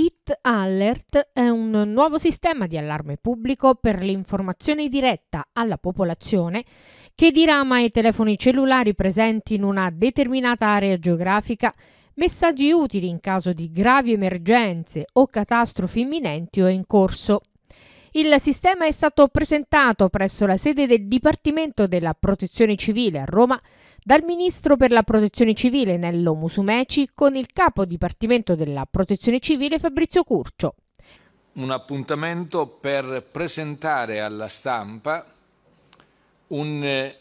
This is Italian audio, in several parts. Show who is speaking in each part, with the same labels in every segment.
Speaker 1: It Alert è un nuovo sistema di allarme pubblico per l'informazione diretta alla popolazione che dirama ai telefoni cellulari presenti in una determinata area geografica messaggi utili in caso di gravi emergenze o catastrofi imminenti o in corso. Il sistema è stato presentato presso la sede del Dipartimento della Protezione Civile a Roma dal Ministro per la Protezione Civile Nello Musumeci con il Capo Dipartimento della Protezione Civile Fabrizio Curcio.
Speaker 2: Un appuntamento per presentare alla stampa un eh,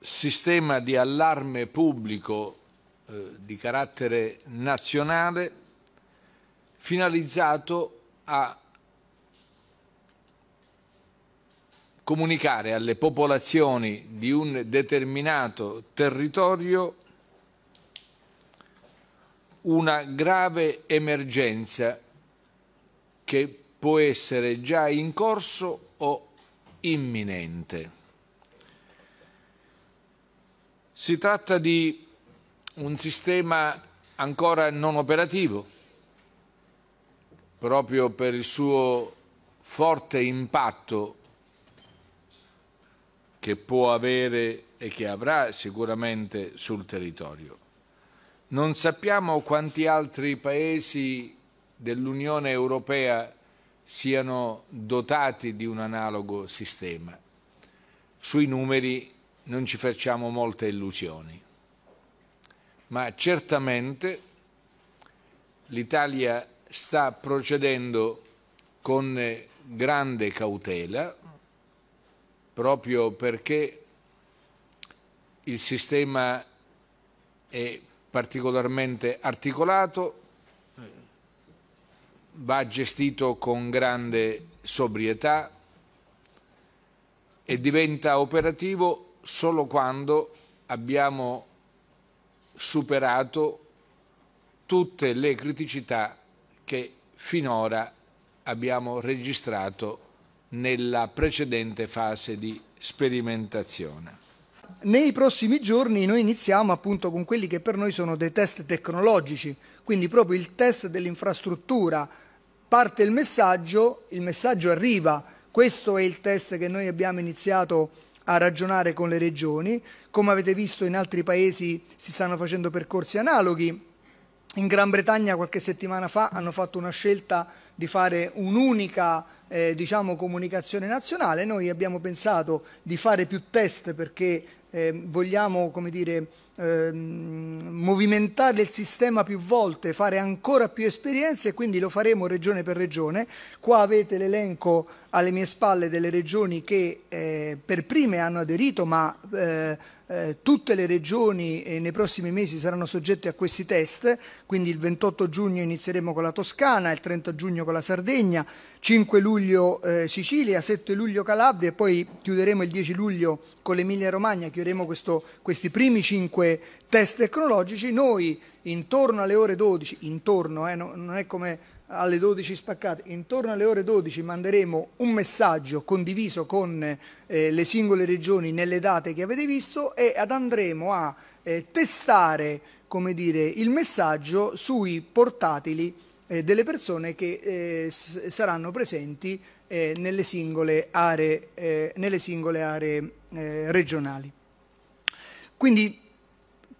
Speaker 2: sistema di allarme pubblico eh, di carattere nazionale finalizzato a comunicare alle popolazioni di un determinato territorio una grave emergenza che può essere già in corso o imminente. Si tratta di un sistema ancora non operativo, proprio per il suo forte impatto che può avere e che avrà sicuramente sul territorio. Non sappiamo quanti altri paesi dell'Unione Europea siano dotati di un analogo sistema. Sui numeri non ci facciamo molte illusioni, ma certamente l'Italia sta procedendo con grande cautela, proprio perché il sistema è particolarmente articolato, va gestito con grande sobrietà e diventa operativo solo quando abbiamo superato tutte le criticità che finora abbiamo registrato nella precedente fase di sperimentazione.
Speaker 1: Nei prossimi giorni noi iniziamo appunto con quelli che per noi sono dei test tecnologici, quindi proprio il test dell'infrastruttura. Parte il messaggio, il messaggio arriva, questo è il test che noi abbiamo iniziato a ragionare con le regioni, come avete visto in altri paesi si stanno facendo percorsi analoghi, in Gran Bretagna qualche settimana fa hanno fatto una scelta di fare un'unica eh, diciamo, comunicazione nazionale, noi abbiamo pensato di fare più test perché eh, vogliamo come dire, Ehm, movimentare il sistema più volte, fare ancora più esperienze e quindi lo faremo regione per regione. Qua avete l'elenco alle mie spalle delle regioni che eh, per prime hanno aderito, ma eh, eh tutte le regioni eh, nei prossimi mesi saranno soggette a questi test, quindi il 28 giugno inizieremo con la Toscana, il 30 giugno con la Sardegna, 5 luglio eh, Sicilia, 7 luglio Calabria e poi chiuderemo il 10 luglio con l'Emilia Romagna, chiuderemo questo, questi primi 5 comunque test tecnologici, noi intorno alle ore 12, intorno, eh, non è come alle 12 spaccate, intorno alle ore 12 manderemo un messaggio condiviso con eh, le singole regioni nelle date che avete visto e andremo a eh, testare dire, il messaggio sui portatili eh, delle persone che eh, saranno presenti eh, nelle singole aree, eh, nelle singole aree regionali. Quindi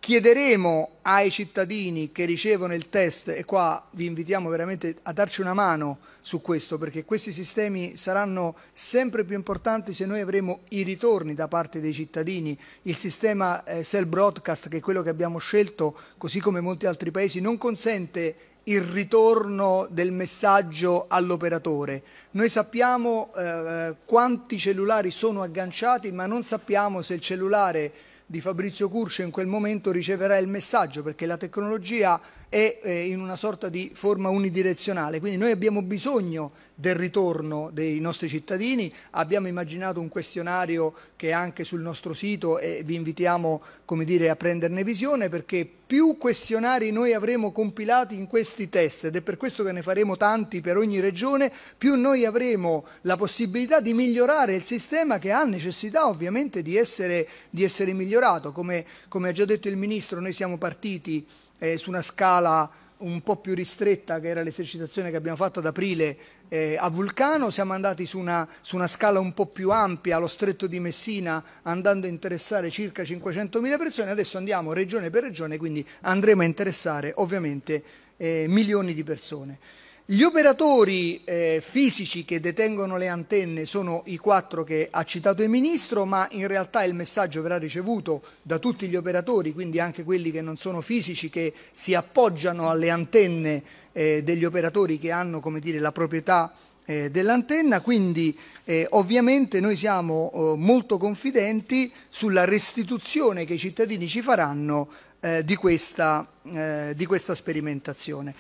Speaker 1: Chiederemo ai cittadini che ricevono il test, e qua vi invitiamo veramente a darci una mano su questo, perché questi sistemi saranno sempre più importanti se noi avremo i ritorni da parte dei cittadini. Il sistema eh, Cell Broadcast, che è quello che abbiamo scelto, così come molti altri paesi, non consente il ritorno del messaggio all'operatore. Noi sappiamo eh, quanti cellulari sono agganciati, ma non sappiamo se il cellulare di Fabrizio Curcio in quel momento riceverà il messaggio perché la tecnologia è eh, in una sorta di forma unidirezionale, quindi noi abbiamo bisogno del ritorno dei nostri cittadini, abbiamo immaginato un questionario che è anche sul nostro sito e vi invitiamo dire, a prenderne visione perché più questionari noi avremo compilati in questi test ed è per questo che ne faremo tanti per ogni regione, più noi avremo la possibilità di migliorare il sistema che ha necessità ovviamente di essere, di essere migliorato. Come, come ha già detto il Ministro, noi siamo partiti eh, su una scala un po' più ristretta che era l'esercitazione che abbiamo fatto ad aprile eh, a Vulcano, siamo andati su una, su una, scala un po' più ampia allo stretto di Messina andando a interessare circa 500.000 persone, adesso andiamo regione per regione, quindi andremo a interessare ovviamente eh, milioni di persone. Gli operatori eh, fisici che detengono le antenne sono i quattro che ha citato il Ministro, ma in realtà il messaggio verrà ricevuto da tutti gli operatori, quindi anche quelli che non sono fisici, che si appoggiano alle antenne eh, degli operatori che hanno dire, la proprietà eh, dell'antenna, quindi eh, ovviamente noi siamo eh, molto confidenti sulla restituzione che i cittadini ci faranno eh, di, questa, eh, di questa sperimentazione.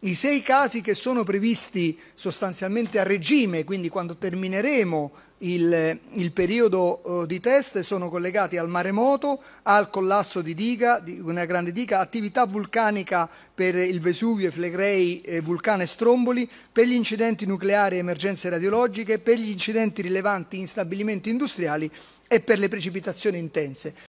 Speaker 1: I sei casi che sono previsti sostanzialmente a regime, quindi quando termineremo il, il, periodo eh, di test sono collegati al maremoto, al collasso di diga, di una grande diga, attività vulcanica per il Vesuvio, Flegrei, eh, Vulcane e Stromboli, per gli incidenti nucleari e emergenze radiologiche, per gli incidenti rilevanti in stabilimenti industriali e per le precipitazioni intense.